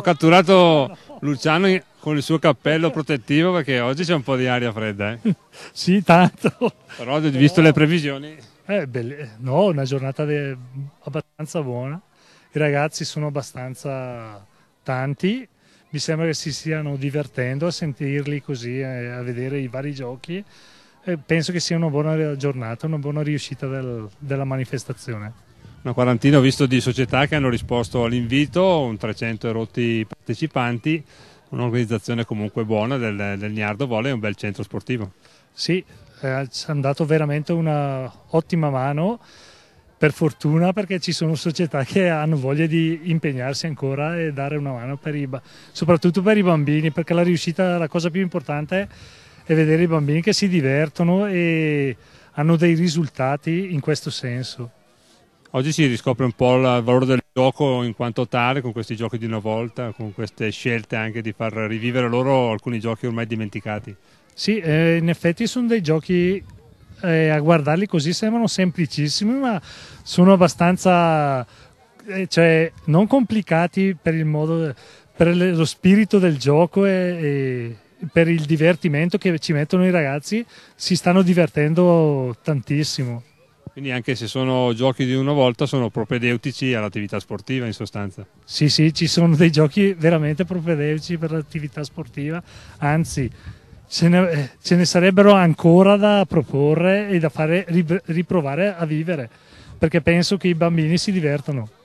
Ho catturato Luciano con il suo cappello protettivo perché oggi c'è un po' di aria fredda. Eh? sì, tanto. Però ho visto le previsioni. Eh, belle... No, una giornata de... abbastanza buona. I ragazzi sono abbastanza tanti. Mi sembra che si stiano divertendo a sentirli così, eh, a vedere i vari giochi. Eh, penso che sia una buona giornata, una buona riuscita del... della manifestazione una quarantina ho visto di società che hanno risposto all'invito, un 300 erotti partecipanti, un'organizzazione comunque buona del, del Niardo Volley, un bel centro sportivo. Sì, eh, ci hanno dato veramente un'ottima mano, per fortuna perché ci sono società che hanno voglia di impegnarsi ancora e dare una mano per i, soprattutto per i bambini, perché la riuscita, la cosa più importante è vedere i bambini che si divertono e hanno dei risultati in questo senso. Oggi si riscopre un po' il valore del gioco in quanto tale con questi giochi di una volta, con queste scelte anche di far rivivere loro alcuni giochi ormai dimenticati. Sì, eh, in effetti sono dei giochi eh, a guardarli così sembrano semplicissimi, ma sono abbastanza eh, cioè, non complicati per il modo per lo spirito del gioco e, e per il divertimento che ci mettono i ragazzi, si stanno divertendo tantissimo. Quindi anche se sono giochi di una volta sono propedeutici all'attività sportiva in sostanza. Sì, sì, ci sono dei giochi veramente propedeutici per l'attività sportiva, anzi ce ne, eh, ce ne sarebbero ancora da proporre e da fare riprovare a vivere, perché penso che i bambini si divertano.